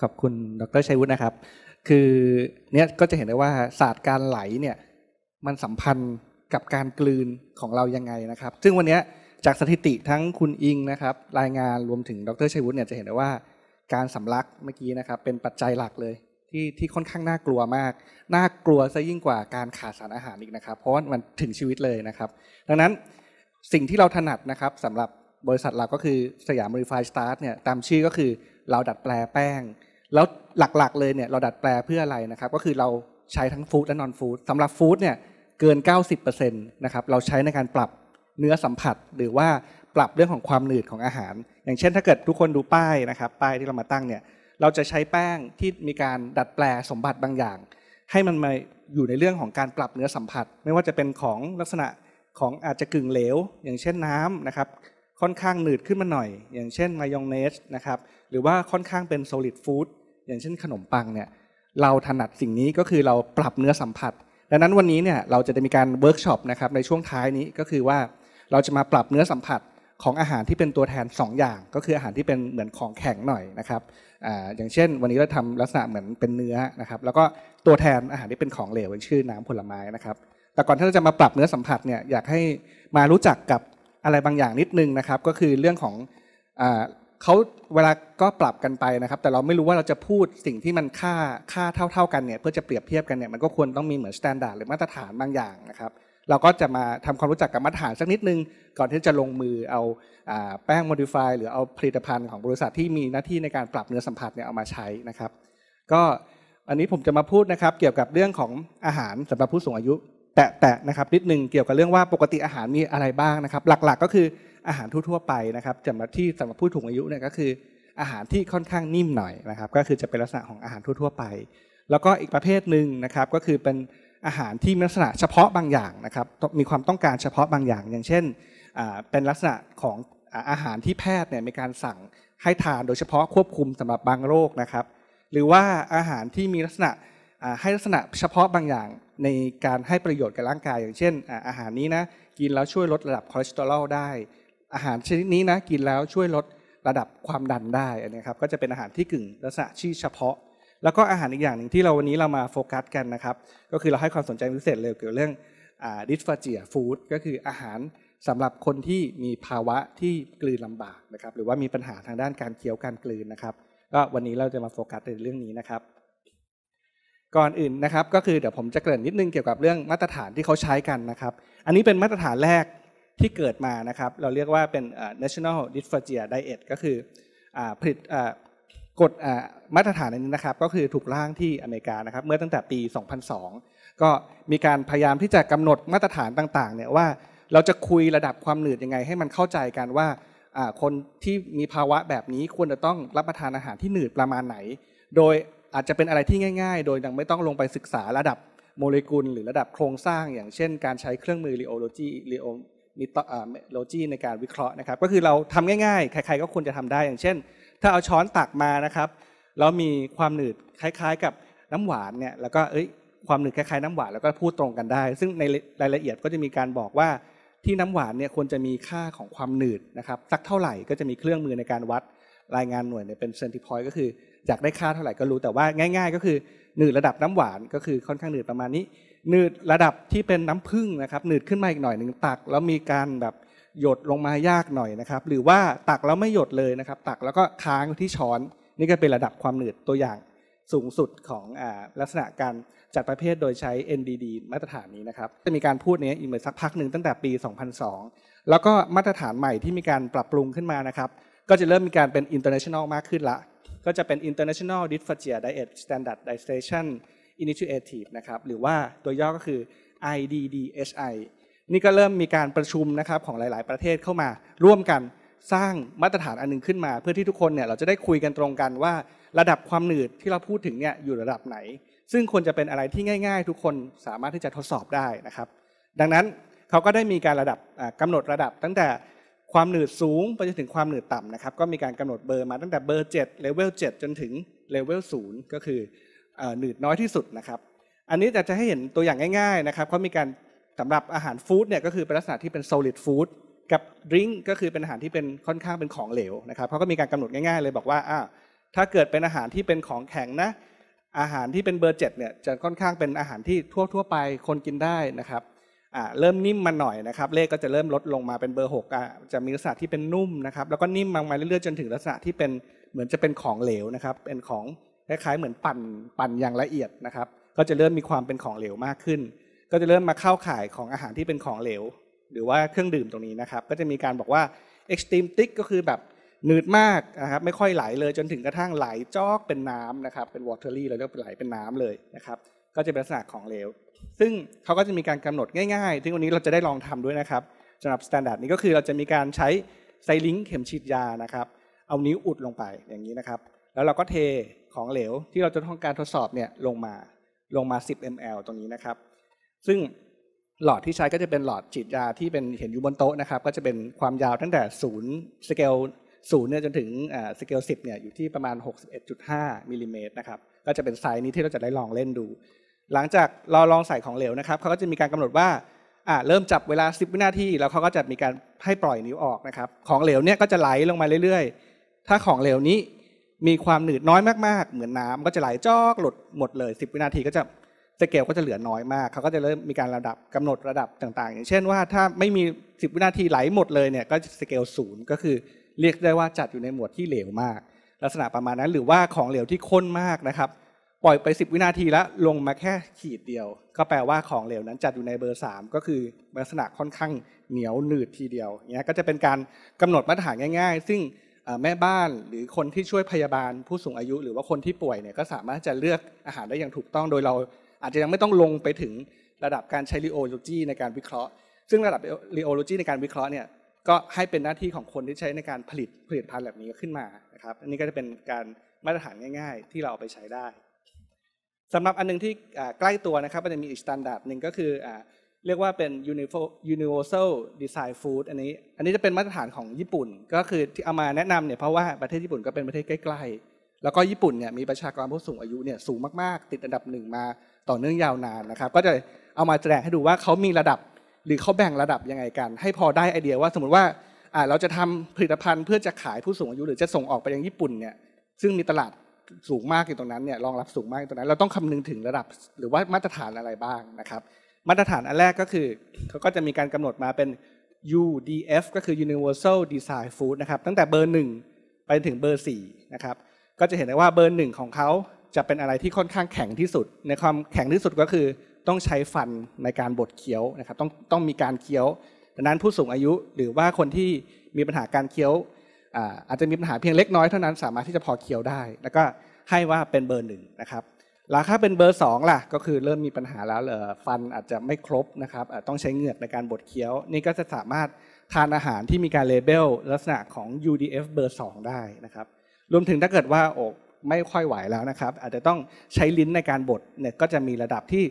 ขอบคุณดรชัยวุฒินะครับ คือเนี้ยก็จะเห็นได้ว่าศาสตร์การไหลเนี่ยมันสัมพันธ์กับการกลืนของเรายังไงนะครับ ซึ่งวันนี้จากสถิติทั้งคุณอิงนะครับรายงานรวมถึงดรชัยวุฒิเนี่ยจะเห็นได้ว่าการสำลักเมื่อกี้นะครับ เป็นปัจจัยหลักเลย ที่ที่ค่อนข้างน่ากลัวมาก น่ากลัวซะยิ่งกว่าการขาดสารอาหารอีกนะครับ เพราะว่ามันถึงชีวิตเลยนะครับ ดังนั้นสิ่งที่เราถนัดนะครับสำหรับบริษัทเราก็คือสยามริไฟสตาร์ทเนี่ยตามชื่อก็คือเราดัดแปลแป้งแล้วหลักๆเลยเนี่ยเราดัดแปลเพื่ออะไรนะครับก็คือเราใช้ทั้งฟู้ดและนอนฟู้ดสำหรับฟู้ดเนี่ยเกิน90%นะครับเราใช้ในการปรับเนื้อสัมผัสหรือว่าปรับเรื่องของความหนืดของอาหาร อย่างเช่นถ้าเกิดทุกคนดูป้ายนะครับป้ายที่เรามาตั้งเนี่ยเราจะใช้แป้งที่มีการดัดแปลสมบัติบางอย่าง ให้มันมาอยู่ในเรื่องของการปรับเนื้อสัมผัส ไม่ว่าจะเป็นของลักษณะของอาจจะกึ่งเหลว อย่างเช่นน้ำนะครับค่อนข้างหนืดขึ้นมาหน่อย อย่างเช่นมายองเนสนะครับหรือว่าค่อนข้างเป็นโซลิดฟู้ดอย่างเช่นขนมปังเนี่ยเราถนัดสิ่งนี้ก็คือเราปรับเนื้อสัมผัส ดังนั้นวันนี้เนี่ยเราจะได้มีการเวิร์กช็อปนะครับในช่วงท้ายนี้ก็คือว่าเราจะมาปรับเนื้อสัมผัสของอาหารที่เป็นตัวแทน2 อย่างก็คืออาหารที่เป็นเหมือนของแข็งหน่อยนะครับออย่างเช่น วันนี้เราทำลักษณะเหมือนเป็นเนื้อนะครับแล้วก็ตัวแทนอาหารที่เป็นของเหลวชื่อน้ำผลไม้นะครับแต่ก่อนที่เราจะมาปรับเนื้อสัมผัสเนี่ยอยากให้มารู้จักกับอะไรบางอย่างนิดนึงนะครับก็คือเรื่องของเขาเวลาก็ปรับกันไปนะครับ แต่เราไม่รู้ว่าเราจะพูดสิ่งที่มันค่าค่าเท่าๆกันเนี่ยเพื่อจะเปรียบเทียบกันเนี่ยมันก็ควรต้องมีเหมือนมาตรฐานหรือมาตรฐานบางอย่างนะครับเราก็จะมาทำความรู้จักกับมาตรฐานสักนิดนึง ก่อนที่จะลงมือเอาแป้งโมดิฟายหรือเอาผลิตภัณฑ์ของบริษัทที่มีหน้าที่ในการปรับเนื้อสัมผัสเนี่ยเอามาใช้นะครับก็อันนี้ผมจะมาพูดนะครับเกี่ยวกับเรื่องของอาหารสำหรับผู้สูงอายุแตะๆนะครับนิดนึงเกี่ยวกับเรื่องว่าปกติอาหารมีอะไรบ้างนะครับ หลักๆก็คืออาหารทั่วๆ ไปนะครับสำหรับที่สำหรับผู้ถูงอายุเนี่ยก็คือ อาหารที่ค่อนข้างนิ่มหน่อยนะครับก็คือจะเป็นลักษณะของอาหารทั่วๆไป แล้วก็อีกประเภทหนึ่งนะครับก็คือเป็นอาหารที่มีลักษณะเฉพาะบางอย่างนะครับมีความต้องการเฉพาะบางอย่าง อย่างเช่นเป็นลักษณะของอาหารที่แพทย์เนี่ยมีการสั่งให้ทานโดยเฉพาะควบคุมสำหรับบางโรคนะครับหรือว่าอาหารที่มีลักษณะให้ลักษณะเฉพาะบางอย่างในการให้ประโยชน์กับร่างกาย อย่างเช่นอาหารนี้นะกินแล้วช่วยลดระดับคอเลสเตอรอลได้ อาหารชนิดนี้นะกินแล้วช่วยลดระดับความดันได้นะครับ ก็จะเป็นอาหารที่กึ่งลักษณะชี้เฉพาะ แล้วก็อาหารอีกอย่างหนึ่งที่เราวันนี้เรามาโฟกัสกันนะครับ ก็คือเราให้ความสนใจพิเศษเลยเกี่ยวเรื่องดิสฟาเจียฟู้ดก็คืออาหารสำหรับคนที่มีภาวะที่กลืนลำบากนะครับ หรือว่ามีปัญหาทางด้านการเคี้ยวการกลืนนะครับ ก็วันนี้เราจะมาโฟกัสในเรื่องนี้นะครับก่อนอื่นนะครับก็คือเดี๋ยวผมจะเกริ่นนิดนึงเกี่ยวกับเรื่องมาตรฐานที่เขาใช้กันนะครับอันนี้เป็นมาตรฐานแรกที่เกิดมานะครับ เราเรียกว่าเป็น national dysphagia diet ก็คือผลิตกฎมาตรฐานันนี้นะครับก็คือถูกร่างที่อเมริกานะครับเมื่อตั้งแต่ปี 2002 ก็มีการพยายามที่จะกำหนดมาตรฐานต่างๆ เนี่ยว่าเราจะคุยระดับความหนืดยังไง ให้มันเข้าใจกันว่าคนที่มีภาวะแบบนี้ควรจะต้องรับประทานอาหารที่หนืดประมาณไหน โดยอาจจะเป็นอะไรที่ง่าย ๆ โดยยังไม่ต้องลงไปศึกษาระดับโมเลกุลหรือระดับโครงสร้างอย่างเช่น การใช้เครื่องมือรีโอโลจีรีโอมิโลจีในการวิเคราะห์นะครับก็คือเราทำง่ายๆใครๆก็ควรจะทำได้อย่างเช่น ถ้าเอาช้อนตักมานะครับแล้วมีความหนืดคล้าย ๆ กับน้ำหวานเนี่ยแล้วก็เอ้ยความหนืดคล้ายๆน้ำหวานแล้วก็พูดตรงกันได้ ซึ่งในรายละเอียดก็จะมีการบอกว่าที่น้ำหวานเนี่ยควรจะมีค่าของความหนืดนะครับสักเท่าไหร่ก็จะมีเครื่องมือในการวัดรายงานหน่วยเนี่ยเป็นเซนติพอยต์ก็คืออยากได้ค่าเท่าไหร่ก็รู้แต่ว่าง่าย ๆ ก็คือหนืดระดับน้ำหวานก็คือค่อนข้างหนืดประมาณนี้หนืดระดับที่เป็นน้ำผึ้งนะครับหนืดขึ้นมาอีกหน่อยหนึ่งตักแล้วมีการแบบหยดลงมายากหน่อยนะครับหรือว่าตักแล้วไม่หยดเลยนะครับตักแล้วก็ค้างที่ช้อนนี่ก็เป็นระดับความหนืดตัวอย่างสูงสุดของลักษณะการจัดประเภทโดยใช้ NDD มาตรฐานนี้นะครับจะมีการพูดนี้อีกเหมือนสักพักหนึ่งตั้งแต่ปี 2002 แล้วก็มาตรฐานใหม่ที่มีการปรับปรุงขึ้นมานะครับก็จะเริ่มมีการเป็น international มากขึ้นละก็จะเป็น International Dysphagia Diet Standard d i g a t i o n Initiative นะครับหรือว่าตัวย่อก็คือ IDDHI นี่ก็เริ่มมีการประชุมนะครับของหลาย ๆ ประเทศเข้ามาร่วมกันสร้างมาตรฐานอันนึงขึ้นมา เพื่อที่ทุกคนเนี่ยเราจะได้คุยกันตรงกันว่าระดับความหนืดที่เราพูดถึงเนี่ยอยู่ระดับไหน ซึ่งควรจะเป็นอะไรที่ง่าย ๆ ทุกคนสามารถที่จะทดสอบได้นะครับดังนั้นเขาก็ได้มีการระดับกำหนดระดับตั้งแต่ความหนืดสูงไปจนถึงความหนืดต่ำนะครับก็มีการกำหนดเบอร์มาตั้งแต่เบอร์7เลเวล7จนถึงเลเวล0ก็คือหนืดน้อยที่สุดนะครับ อันนี้จะจะให้เห็นตัวอย่างง่าย ๆนะครับเขามีการสำหรับอาหารฟู้ดเนี่ยก็คือเป็นลักษณะที่เป็น solid food กับดริงก็คือเป็นอาหารที่เป็นค่อนข้างเป็นของเหลวนะครับเขาก็มีการกำหนดง่ายๆเลยบอกว่าอ้าวถ้าเกิดเป็นอาหารที่เป็นของแข็งนะอาหารที่เป็นเบอร์7เนี่ยจะค่อนข้างเป็นอาหารที่ทั่วๆไปคนกินได้นะครับเริ่มนิ่มมาหน่อยนะครับเลขก็จะเริ่มลดลงมาเป็นเบอร์6กะจะมีลักษณะที่เป็นนุ่มนะครับแล้วก็นิ่มมาเรื่อยๆจนถึงลักษณะที่เป็นเหมือนจะเป็นของเหลวนะครับเป็นของคล้ายๆเหมือนปั่นปั่นอย่างละเอียดนะครับก็จะเริ่มมีความเป็นของเหลวมากขึ้น ก็จะเริ่มมาเข้าข่ายของอาหารที่เป็นของเหลวหรือว่าเครื่องดื่มตรงนี้นะครับก็จะมีการบอกว่า extreme thick ก็คือแบบหนืดมากนะครับไม่ค่อยไหลเลยจนถึงกระทั่งไหลจอกเป็นน้ำนะครับเป็น watery เราเรียกเป็นไหลเป็นน้ำเลยนะครับก็จะเป็นลักษณะของเหลวซึ่งเขาก็จะมีการกำหนดง่ายๆซึ่งวันนี้เราจะได้ลองทำด้วยนะครับสำหรับสแตนดาร์ดนี้ก็คือเราจะมีการใช้ไซลิงเข็มฉีดยานะครับ เอานิ้วอุดลงไปอย่างนี้นะครับ แล้วเราก็เทของเหลวที่เราจะต้องการทดสอบเนี่ยลงมาลงมา 10 ml ตรงนี้นะครับ ซึ่งหลอดที่ใช้ก็จะเป็นหลอดฉีดยาที่เป็นเห็นอยู่บนโต๊ะนะครับ ก็จะเป็นความยาวตั้งแต่ศูนย์สเกลศูนย์เนี่ยจนถึงสเกลสิบเนี่ยอยู่ที่ประมาณ 61.5มิลลิเมตรนะครับก็จะเป็นไซส์นี้ที่เราจะได้ลองเล่นดูหลังจากเราลองใส่ของเหลวนะครับ เขาก็จะมีการกำหนดว่าอ่า เริ่มจับเวลา 10 วินาที แล้วเขาก็จะมีการให้ปล่อยนิ้วออกนะครับ ของเหลวเนี่ยก็จะไหลลงมาเรื่อยๆ ถ้าของเหลวนี้มีความหนืดน้อยมากๆ เหมือนน้าก็จะไหลจอกหลุดหมดเลย 10 วินาทีก็จะสเกลก็จะเหลือน้อยมาก เขาก็จะเริ่มมีการระดับกำหนดระดับต่าง ๆ อย่างเช่นว่าถ้าไม่มี 10 วินาทีไหลหมดเลยเนี่ย ก็สเกลศูนย์ก็คือเรียกได้ว่าจัดอยู่ในหมวดที่เหลวมาก ลักษณะประมาณนั้นหรือว่าของเหลวที่ข้นมากนะครับปล่อยไป 10 วินาทีแล้วลงมาแค่ขีดเดียว ก็แปลว่าของเหลวนั้นจัดอยู่ในเบอร์ 3 ก็คือลักษณะค่อนข้างเหนียวหนืดทีเดียวเนี้ยก็จะเป็นการกำหนดมาตรฐานง่ายๆ ซึ่งแม่บ้านหรือคนที่ช่วยพยาบาลผู้สูงอายุ หรือว่าคนที่ป่วยเนี่ยก็สามารถจะเลือกอาหารได้อย่างถูกต้อง โดยเราอาจจะยังไม่ต้องลงไปถึงระดับการใช้รีโอโลจีในการวิเคราะห์ ซึ่งระดับรีโอโลจีในการวิเคราะห์เนี่ยก็ให้เป็นหน้าที่ของคนที่ใช้ในการผลิตผลิตภัณฑ์แบบนี้ขึ้นมานะครับอันนี้ก็จะเป็นการมาตรฐานง่าย ๆ ที่เราเอาไปใช้ได้สำหรับอันนึงที่ใกล้ตัวนะครับมันจะมีอีกมาตรฐานหนึ่งก็คือเรียกว่าเป็น universal design food อันนี้อันนี้จะเป็นมาตรฐานของญี่ปุ่นก็คือที่เอามาแนะนำเนี่ยเพราะว่าประเทศญี่ปุ่นก็เป็นประเทศใกล้ๆแล้วก็ญี่ปุ่นเนี่ยมีประชากรผู้สูงอายุเนี่ยสูงมากๆ ติดอันดับหนึ่งมาต่อเนื่องยาวนานนะครับก็จะเอามาแสดงให้ดูว่าเขามีระดับหรือเขาแบ่งระดับยังไงกัน ให้พอได้ไอเดียว่าสมมติว่าเราจะทำผลิตภัณฑ์เพื่อจะขายผู้สูงอายุหรือจะส่งออกไปยังญี่ปุ่นเนี่ยซึ่งมีตลาดสูงมากอยู่ตรงนั้นเนี่ย รองรับสูงมากอยู่ตรงนั้น เราต้องคำนึงถึงระดับ หรือว่ามาตรฐานอะไรบ้างนะครับ มาตรฐานอันแรกก็คือ เขาก็จะมีการกำหนดมาเป็น UDF ก็คือ Universal Design Food นะครับ ตั้งแต่เบอร์หนึ่งไปถึงเบอร์สี่นะครับ ก็จะเห็นได้ว่าเบอร์หนึ่งของเขาจะเป็นอะไรที่ค่อนข้างแข็งที่สุด ในความแข็งที่สุดก็คือต้องใช้ฟันในการบดเคี้ยวนะครับ ต้องต้องมีการเคี้ยว ดังนั้นผู้สูงอายุ หรือว่าคนที่มีปัญหาการเคี้ยวอาจจะมีปัญหาเพียงเล็กน้อยเท่านั้นสามารถที่จะพอเคียวได้ แล้วก็ให้ว่าเป็นเบอร์หนึ่งนะครับราคาเป็นเบอร์2ล่ะ ก็คือเริ่มมีปัญหาแล้วเออฟันอาจจะไม่ครบนะครับต้องใช้เหงือกในการบดเคี้ยวนี่ก็จะสามารถทานอาหารที่มีการเลเบลลักษณะของ UDF เบอร์ 2 ได้ นะครับ รวมถึงถ้าเกิดว่าอกไม่ค่อยไหวแล้วนะครับอาจจะต้องใช้ลิ้นในการบดเนี่ยก็จะมีระดับที่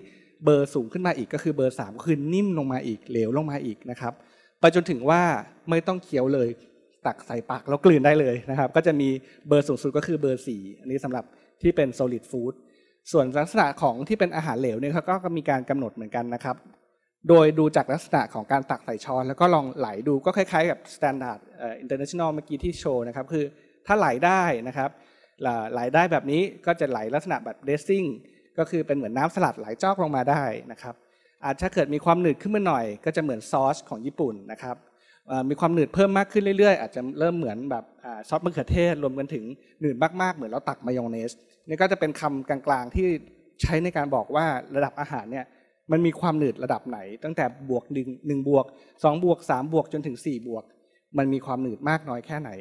เบอร์สูงขึ้นมาอีกก็คือเบอร์ 3 คือนิ่มลงมาอีกเหลวลงมาอีกนะครับไปจนถึงว่าไม่ต้องเคี้ยวเลยตักใส่ปากแล้วกลืนได้เลยนะครับ ก็จะมีเบอร์สูงสุดก็คือเบอร์สี่อันนี้สำหรับที่เป็น solid food ส่วนลักษณะของที่เป็นอาหารเหลวเนี่ยเขาก็มีการกำหนดเหมือนกันนะครับ โดยดูจากลักษณะของการตักใส่ช้อน แล้วก็ลองไหลดูก็คล้ายๆ กับ standard international เมื่อกี้ที่โชว์นะครับ คือถ้าไหลได้นะครับไหลได้แบบนี้ก็จะไหลลักษณะแบบ dressing ก็คือเป็นเหมือนน้ำสลัดไหลจอกลงมาได้นะครับ อาจจะเกิดมีความหนืดขึ้นมาหน่อยก็จะเหมือนซอสของญี่ปุ่นนะครับมีความหนืดเพิ่มมากขึ้นเรื่อยๆ อาจจะเริ่มเหมือนแบบซอสมะเขือเทศ รวมกันถึงหนืดมากๆ เหมือนเราตักมายองเนส นี่ก็จะเป็นคำกลางๆ ที่ใช้ในการบอกว่าระดับอาหารเนี่ย มันมีความหนืดระดับไหน ตั้งแต่บวกหนึ่งหนึ่งบวกสองบวกสามบวกจนถึงสี่บวกมันมีความหนืดมากน้อยแค่ไหน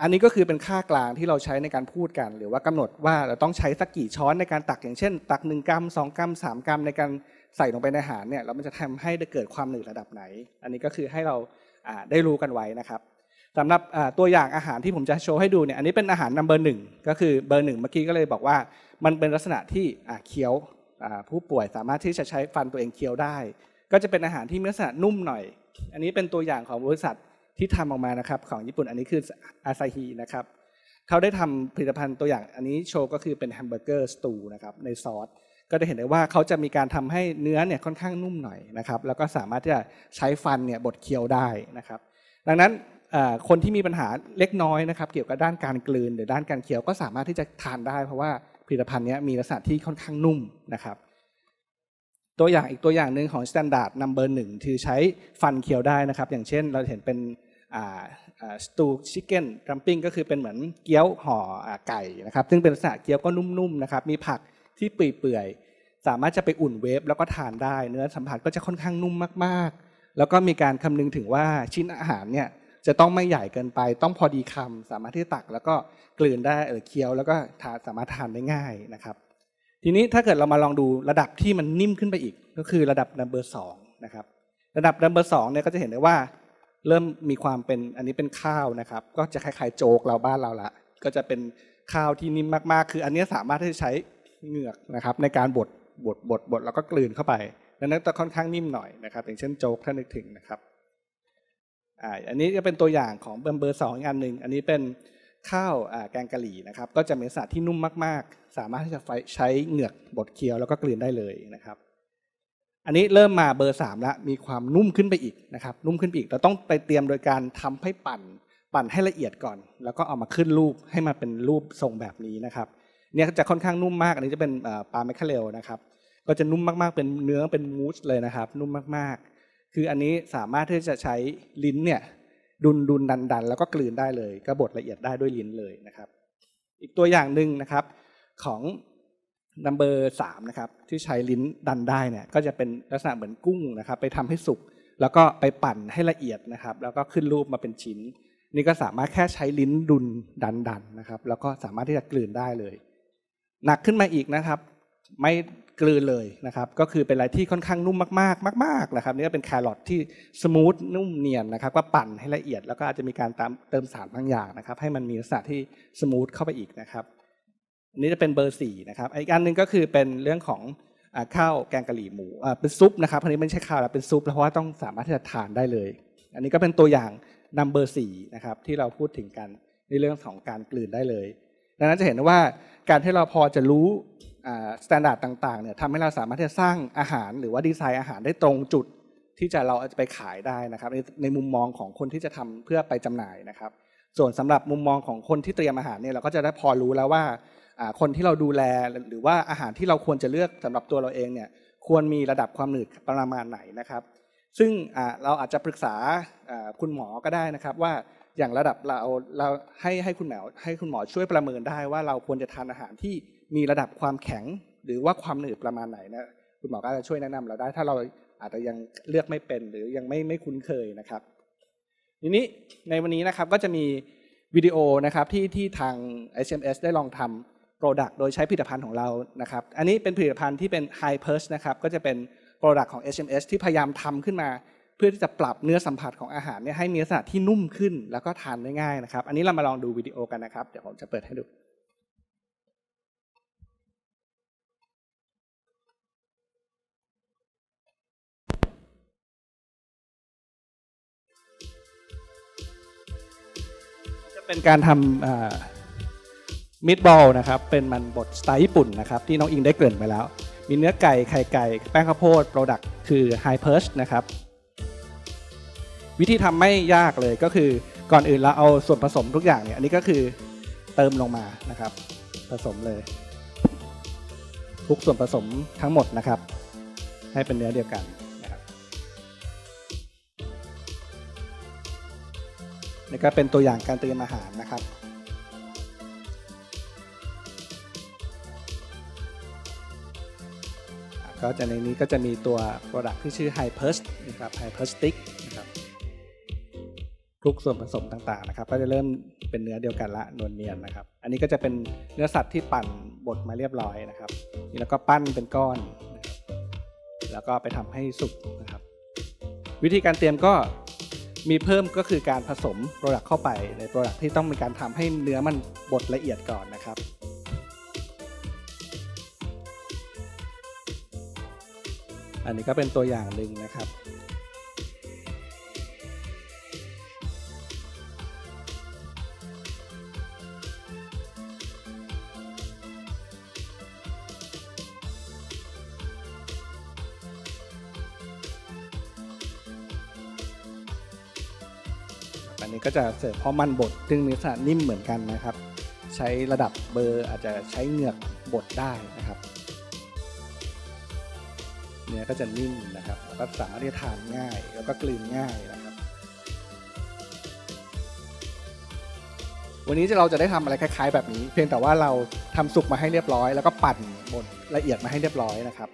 อันนี้ก็คือเป็นค่ากลางที่เราใช้ในการพูดกัน หรือว่ากำหนดว่าเราต้องใช้สักกี่ช้อนในการตักอย่างเช่น ตักหนึ่งกรัมสองกรัมสามกรัมในการใส่ลงไปในอาหารเนี่ยแล้วมันจะทำให้เกิดความหนืดระดับไหน อันนี้ก็คือให้เราได้รู้กันไว้นะครับสำหรับตัวอย่างอาหารที่ผมจะโชว์ให้ดูเนี่ยอันนี้เป็นอาหารนัมเบอร์หนึ่งก็คือเบอร์หนึ่งเมื่อกี้ก็เลยบอกว่ามันเป็นลักษณะที่เคี้ยวผู้ป่วยสามารถที่จะใช้ฟันตัวเองเคี้ยวได้ ก็จะเป็นอาหารที่มีลักษณะนุ่มหน่อย อันนี้เป็นตัวอย่างของบริษัทที่ทำออกมานะครับของญี่ปุ่นอันนี้คืออาซาฮีนะครับเขาได้ทำผลิตภัณฑ์ตัวอย่างอันนี้โชว์ก็คือเป็นแฮมเบอร์เกอร์สตูนะครับในซอสก็จะเห็นได้ว่าเขาจะมีการทำให้เนื้อเนี่ยค่อนข้างนุ่มหน่อยนะครับแล้วก็สามารถที่จะใช้ฟันเนี่ยบดเคี้ยวได้นะครับดังนั้นคนที่มีปัญหาเล็กน้อยนะครับเกี่ยวกับด้านการกลืน หรือด้านการเคี้ยวก็สามารถที่จะทานได้เพราะว่าผลิตภัณฑ์นี้มีลักษณะที่ค่อนข้างนุ่มนะครับตัวอย่างอีกตัวอย่างหนึ่งของมาตรฐานนัมเบอร์หนึ่งคือใช้ฟันเคี้ยวได้นะครับ อย่างเช่นเราเห็นเป็นสตูชิคเก้นรัมปิ้งก็คือเป็นเหมือนเกี๊ยวห่อไก่นะครับซึ่งเป็นลักษณะเกี๊ยวก็นุ่มๆนะครับมีผักที่เปื่อยสามารถจะไปอุ่นเวฟแล้วก็ทานได้ เนื้อสัมผัสก็จะค่อนข้างนุ่มมาก ๆ แล้วก็มีการคำนึงถึงว่าชิ้นอาหารเนี่ยจะต้องไม่ใหญ่เกินไป ต้องพอดีคำสามารถที่ตักแล้วก็กลืนได้เออเคี้ยวแล้วก็ทานสามารถทานได้ง่ายนะครับทีนี้ถ้าเกิดเรามาลองดูระดับที่มันนิ่มขึ้นไปอีกก็คือระดับดัมเบอร์สองนะครับระดับดัมเบอร์สองเนี่ยก็จะเห็นได้ว่าเริ่มมีความเป็นอันนี้เป็นข้าวนะครับก็จะคล้ายๆโจกเราบ้านเราละ ก็จะเป็นข้าวที่นิ่มมากๆ คือ อันนี้สามารถที่จะใช้เหงือกนะครับในการบดบดบดบดแล้วก็กลืนเข้าไปดังนั้นจะค่อนข้างนิ่มหน่อยนะครับ อย่างเช่นโจ๊กถ้านึกถึงนะครับอ่าอันนี้จะเป็นตัวอย่างของเบอร์เบอร์สองอันหนึ่งอันนี้เป็น ข้าวแกงกะหรี่นะครับ ก็จะมีสารที่นุ่มมากๆ สามารถที่จะใช้เหงือกบดเคี้ยว แล้วก็กลืนได้เลยนะครับ อันนี้เริ่มมาเบอร์สามแล้วมีความนุ่มขึ้นไปอีกนะครับ นุ่มขึ้นไปอีกเราต้องไปเตรียมโดยการทำให้ปั่น ปั่นให้ละเอียดก่อน แล้วก็เอามาขึ้นรูปให้มาเป็นรูปทรงแบบนี้นะครับ เนี่ยจะค่อนข้างนุ่มมากอันนี้จะเป็นปลาแมคคาเรลนะครับก็จะนุ่มมากๆ เป็นเนื้อเป็นมูสเลยนะครับ นุ่มมากๆ คืออันนี้สามารถที่จะใช้ลิ้นเนี่ย ดุนดุนดันดัน แล้วก็กลืนได้เลย ก็บดละเอียดได้ด้วยลิ้นเลยนะครับ อีกตัวอย่างหนึ่งนะครับของนัมเบอร์สามนะครับ ที่ใช้ลิ้นดันได้เนี่ยก็จะเป็นลักษณะเหมือนกุ้งนะครับ ไปทำให้สุกแล้วก็ไปปั่นให้ละเอียดนะครับ แล้วก็ขึ้นรูปมาเป็นชิ้น นี่ก็สามารถแค่ใช้ลิ้นดุนดันดันนะครับ แล้วก็สามารถที่จะกลืนได้เลย หนักขึ้นมาอีกนะครับไม่กลืนเลยนะครับ ก็คือเป็นอะไรที่ค่อนข้างนุ่มมากๆมากๆนะครับนี่ก็เป็นแครอทที่สมูทนุ่มเนียนนะครับก็ปั่นให้ละเอียดแล้วก็อาจจะมีการตามเติมสารบางอย่างนะครับ ให้มันมีลักษณะที่สมูทเข้าไปอีกนะครับนี่จะเป็นเบอร์สี่นะครับ อีกอันหนึ่งก็คือเป็นเรื่องของข้าวแกงกะหรี่หมูเป็นซุปนะครับอันนี้ไม่ใช่ข้าวแล้วเป็นซุป เพราะว่าต้องสามารถที่จะทานได้เลย อันนี้ก็เป็นตัวอย่างนัมเบอร์สี่นะครับ ที่เราพูดถึงกันในเรื่องของการกลืนได้เลย ดังนั้นจะเห็นว่าการที่เราพอจะรู้สแตนดาร์ดต่างๆ เนี่ยทำให้เราสามารถที่จะสร้างอาหารหรือว่าดีไซน์อาหารได้ตรงจุดที่จะเราจจะไปขายได้นะครับในในมุมมองของคนที่จะทำเพื่อไปจำหน่ายนะครับส่วนสำหรับมุมมองของคนที่เตรียมอาหารเนี่ยเราก็จะได้พอรู้แล้วว่าคนที่เราดูแลหรือว่าอาหารที่เราควรจะเลือกสำหรับตัวเราเองเนี่ยควรมีระดับความหนืดประมาณไหนนะครับซึ่งเราอาจจะปรึกษาคุณหมอก็ได้นะครับ ว่าอย่างระดับเราเราให้ให้คุณหมอให้คุณหมอช่วยประเมินได้ ว่าเราควรจะทานอาหารที่มีระดับความแข็งหรือว่าความหนืดประมาณไหนนะคุณหมอก็จะช่วยแนะนำ เราได้ถ้าเราอาจจะยังเลือกไม่เป็น หรือยังไม่ไม่คุ้นเคยนะครับทีนี้ในวันนี้นะครับก็จะมีวิดีโอนะครับที่ที่ทาง SMS ได้ลองทำโปรดักต์โดยใช้ผลิตภัณฑ์ของเรานะครับอันนี้เป็นผลิตภัณฑ์ที่เป็น High p e r s นะครับก็จะเป็นโปรดักต์ของ SMS ที่พยายามทำขึ้นมา เพื่อที่จะปรับเนื้อสัมผัสของอาหารเนี่ยให้มีลักษณะที่นุ่มขึ้น แล้วก็ทานได้ง่ายนะครับอันนี้เรามาลองดูวิดีโอกันนะครับเดี๋ยวผมจะเปิดให้ดูเป็นการทำมิตบอลนะครับ เป็นมันบดสไตล์ญี่ปุ่นนะครับ ที่น้องอิงได้เกริ่นไปแล้ว มีเนื้อไก่ ไข่ไก่ แป้งข้าวโพดโปรดักต์ คือไฮเพิร์ชนะครับ วิธีทำไม่ยากเลยก็คือก่อนอื่น เราเอาส่วนผสมทุกอย่างเนี่ยอันนี้ก็คือเติมลงมานะครับ ผสมเลย ทุกส่วนผสมทั้งหมดนะครับ ให้เป็นเนื้อเดียวกันนี่ก็เป็นตัวอย่างการเตรียมอาหารนะครับ ก็จะในนี้ก็จะมีตัวโปรดักที่ชื่อ h ฮเพ p u r s นะครับ h i g p u r s t i c นะครับทลุกส่วนผสมต่างๆนะครับ ก็จะเริ่มเป็นเนื้อเดียวกันละนวลเนียนนะครับ อันนี้ก็จะเป็นเนื้อสัตว์ที่ปั่นบดมาเรียบร้อยนะครับแล้วก็ปั้นเป็นก้อน แล้วก็ไปทำให้สุกนะครับ วิธีการเตรียมก็มีเพิ่มก็คือการผสมโปรดักต์เข้าไปในโปรดักต์ที่ต้องมีการทำให้เนื้อมันบดละเอียดก่อนนะครับ อันนี้ก็เป็นตัวอย่างหนึ่งนะครับก็จะเสิร์ฟพร้อมมันบด ซึ่งมีลักษณะนิ่มเหมือนกันนะครับ ใช้ระดับเบอร์อาจจะใช้เหงือกบดได้นะครับ เนื้อก็จะนิ่มนะครับแล้วก็สามารถที่จะทานง่ายแล้วก็กลืนง่ายนะครับ วันนี้เราจะได้ทำอะไรคล้าย ๆ แบบนี้ เพียงแต่ว่าเราทำสุกมาให้เรียบร้อยแล้วก็ปั่นบดละเอียดมาให้เรียบร้อยนะครับ